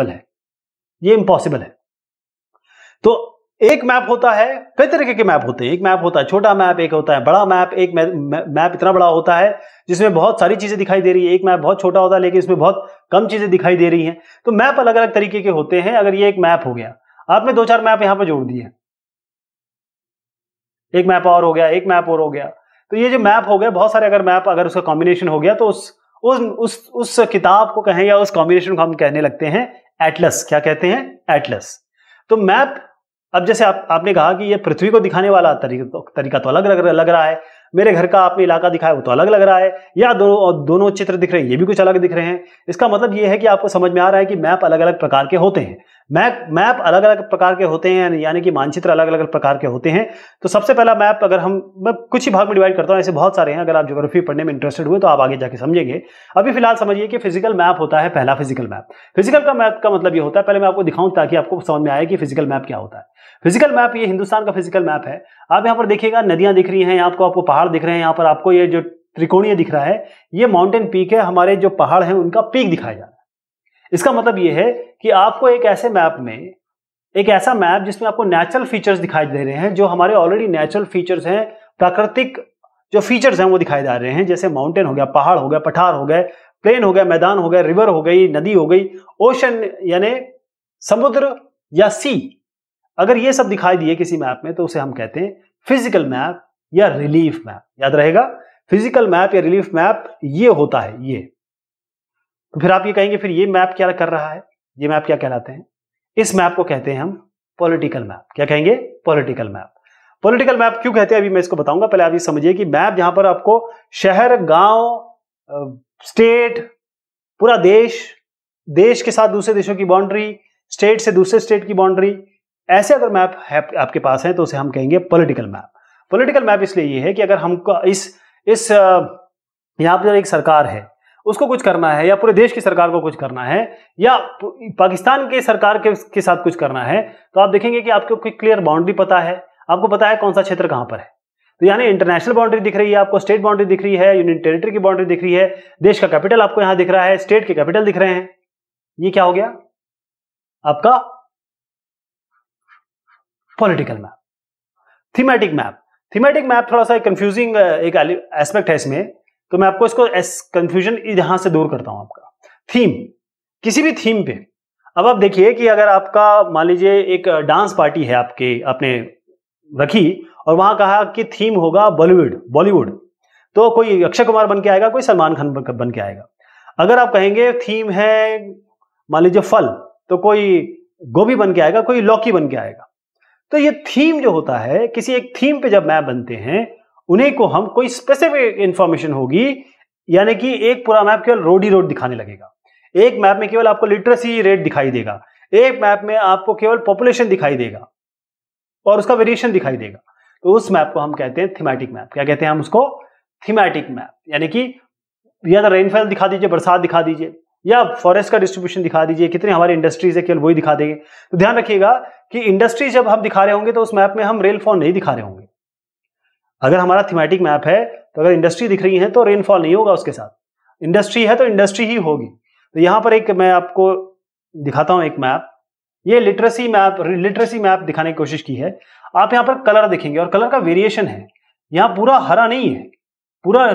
impossible है ये impossible है तो एक मैप होता है कई तरीके के मैप होते हैं एक मैप होता है छोटा मैप एक होता है बड़ा मैप एक मैप इतना बड़ा होता है जिसमें बहुत सारी चीजें दिखाई दे रही है एक मैप बहुत छोटा होता है लेकिन इसमें बहुत कम चीजें दिखाई दे रही हैं तो मैप अलग अलग तरीके के होते हैं अगर ये एक मैप हो गया आपने दो चार मैप यहां पर जोड़ दिए एक मैप और हो गया एक मैप और हो गया तो ये जो मैप हो गया बहुत सारे अगर मैप अगर उसका कॉम्बिनेशन हो गया तो उस उस उस किताब को कहें या उस कॉम्बिनेशन को हम कहने लगते हैं एटलस क्या कहते हैं एटलस तो मैप अब जैसे आप आपने कहा कि ये पृथ्वी को दिखाने वाला तरीका तो, तरीका तो अलग लग, लग रहा है मेरे घर का आपने इलाका दिखाया वो तो अलग लग रहा है या दोनों दोनों चित्र दिख रहे हैं ये भी कुछ अलग दिख रहे हैं इसका मतलब ये है कि आपको समझ में आ रहा है कि मैप अलग अलग प्रकार के होते हैं मैप मैप अलग अलग प्रकार के होते हैं यानी कि मानचित्र अलग अलग प्रकार के होते हैं तो सबसे पहला मैप अगर हम मैं कुछ ही भाग में डिवाइड करता हूँ ऐसे बहुत सारे हैं अगर आप ज्योग्राफी पढ़ने में इंटरेस्टेड हुए तो आप आगे जाके समझेंगे अभी फिलहाल समझिए कि फिजिकल मैप होता है पहला फिजिकल मैप फिजिकल का मैप का मतलब ये होता है पहले मैं आपको दिखाऊँ ताकि आपको समझ में आए कि फिजिकल मैप क्या होता है फिजिकल मैप ये हिंदुस्तान का फिजिकल मैप है आप यहाँ पर देखिएगा नदियाँ दिख रही हैं यहाँ आपको आपको पहाड़ दिख रहे हैं यहाँ पर आपको ये जो त्रिकोणीय दिख रहा है ये माउंटेन पीक है हमारे जो पहाड़ है उनका पीक दिखाया जा रहा है इसका मतलब यह है कि आपको एक ऐसे मैप में एक ऐसा मैप जिसमें आपको नेचुरल फीचर्स दिखाई दे रहे हैं जो हमारे ऑलरेडी नेचुरल फीचर्स हैं प्राकृतिक जो फीचर्स हैं वो दिखाई दे रहे हैं जैसे माउंटेन हो गया पहाड़ हो गया पठार हो गए प्लेन हो गया मैदान हो गया रिवर हो गई नदी हो गई ओशन यानी समुद्र या सी अगर ये सब दिखाई दिए किसी मैप में तो उसे हम कहते हैं फिजिकल मैप या रिलीफ मैप याद रहेगा फिजिकल मैप या रिलीफ मैप ये होता है ये तो फिर आप ये कहेंगे फिर ये मैप क्या कर रहा है ये मैप क्या कहलाते हैं इस मैप को कहते हैं हम पॉलिटिकल मैप क्या कहेंगे पॉलिटिकल मैप पॉलिटिकल मैप क्यों कहते हैं अभी मैं इसको बताऊंगा पहले आप ये समझिए कि मैप जहां पर आपको शहर गांव स्टेट पूरा देश देश के साथ दूसरे देशों की बाउंड्री स्टेट से दूसरे स्टेट की बाउंड्री ऐसे अगर मैप है आपके पास है तो उसे हम कहेंगे पॉलिटिकल मैप पॉलिटिकल मैप इसलिए ये है कि अगर हमको इस इस यहाँ पर एक सरकार है उसको कुछ करना है या पूरे देश की सरकार को कुछ करना है या पाकिस्तान के सरकार के, के साथ कुछ करना है तो आप देखेंगे कि आपको कोई क्लियर बाउंड्री पता है आपको पता है कौन सा क्षेत्र कहाँ पर है तो यानी इंटरनेशनल बाउंड्री दिख रही है आपको स्टेट बाउंड्री दिख रही है यूनियन टेरिटरी की बाउंड्री दिख रही है देश का कैपिटल आपको यहाँ दिख रहा है स्टेट के कैपिटल दिख रहे हैं ये क्या हो गया आपका political map thematic map thematic map थोड़ा सा एक कंफ्यूजिंग एक एस्पेक्ट है इसमें तो मैं आपको इसको एस कंफ्यूजन यहां से दूर करता हूं आपका थीम किसी भी थीम पे अब आप देखिए कि अगर आपका मान लीजिए एक डांस पार्टी है आपके आपने रखी और वहां कहा कि थीम होगा बॉलीवुड बॉलीवुड तो कोई अक्षय कुमार बन के आएगा कोई सलमान खान बन के आएगा अगर आप कहेंगे थीम है मान लीजिए फल तो कोई गोभी बन के आएगा कोई लौकी बन के आएगा तो ये थीम जो होता है किसी एक थीम पे जब मैप बनते हैं उन्हीं को हम कोई स्पेसिफिक इंफॉर्मेशन होगी यानी कि एक पूरा मैप केवल रोड ही रोड दिखाने लगेगा एक मैप में केवल आपको लिटरेसी रेट दिखाई देगा एक मैप में आपको केवल पॉपुलेशन दिखाई देगा और उसका वेरिएशन दिखाई देगा तो उस मैप को हम कहते हैं थीमेटिक मैप क्या कहते हैं हम उसको थीमेटिक मैप यानी कि या तो रेनफॉल दिखा दीजिए बरसात दिखा दीजिए या फॉरेस्ट का डिस्ट्रीब्यूशन दिखा दीजिए कितने हमारे इंडस्ट्रीज है केवल वही दिखा देंगे तो ध्यान रखिएगा कि इंडस्ट्री जब हम दिखा रहे होंगे तो उस मैप में हम रेल फॉर्म नहीं दिखा रहे होंगे अगर हमारा थीमेटिक मैप है तो अगर इंडस्ट्री दिख रही है तो रेनफॉल नहीं होगा उसके साथ इंडस्ट्री है तो इंडस्ट्री ही होगी तो यहाँ पर एक मैं आपको दिखाता हूँ एक मैप ये लिटरेसी मैप लिटरेसी मैप दिखाने की कोशिश की है आप यहाँ पर कलर देखेंगे और कलर का वेरिएशन है यहाँ पूरा हरा नहीं है पूरा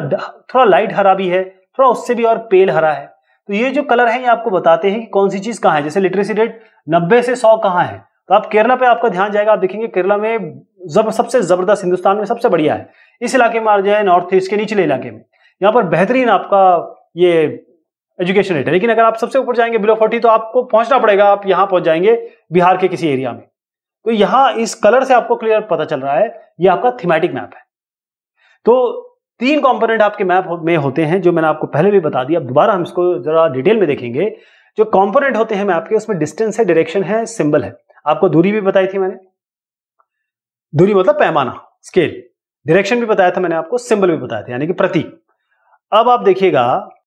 थोड़ा लाइट हरा भी है थोड़ा उससे भी और पेल हरा है तो ये जो कलर है ये आपको बताते हैं कि कौन सी चीज कहाँ है जैसे लिटरेसी रेट नब्बे से सौ कहाँ है तो आप केरला पे आपका ध्यान जाएगा आप देखेंगे केरला में जब सबसे ज़बरदस्त हिंदुस्तान में सबसे बढ़िया है इस इलाके में आ जाए नॉर्थ ईस्ट के निचले इलाके में यहाँ पर बेहतरीन आपका ये एजुकेशन रेट है लेकिन अगर आप सबसे ऊपर जाएंगे बिलो फोर्टी तो आपको पहुंचना पड़ेगा आप यहाँ पहुंच जाएंगे बिहार के किसी एरिया में तो यहाँ इस कलर से आपको क्लियर पता चल रहा है ये आपका थीमेटिक मैप है तो तीन कॉम्पोनेंट आपके मैप में होते हैं जो मैंने आपको पहले भी बता दिया अब दोबारा हम इसको जरा डिटेल में देखेंगे जो कॉम्पोनेंट होते हैं मैप के उसमें डिस्टेंस है डायरेक्शन है सिंबल है आपको दूरी भी बताई थी मैंने दूरी मतलब पैमाना स्केल डायरेक्शन भी बताया था मैंने आपको सिंबल भी बताया था यानी कि प्रतीक अब आप देखिएगा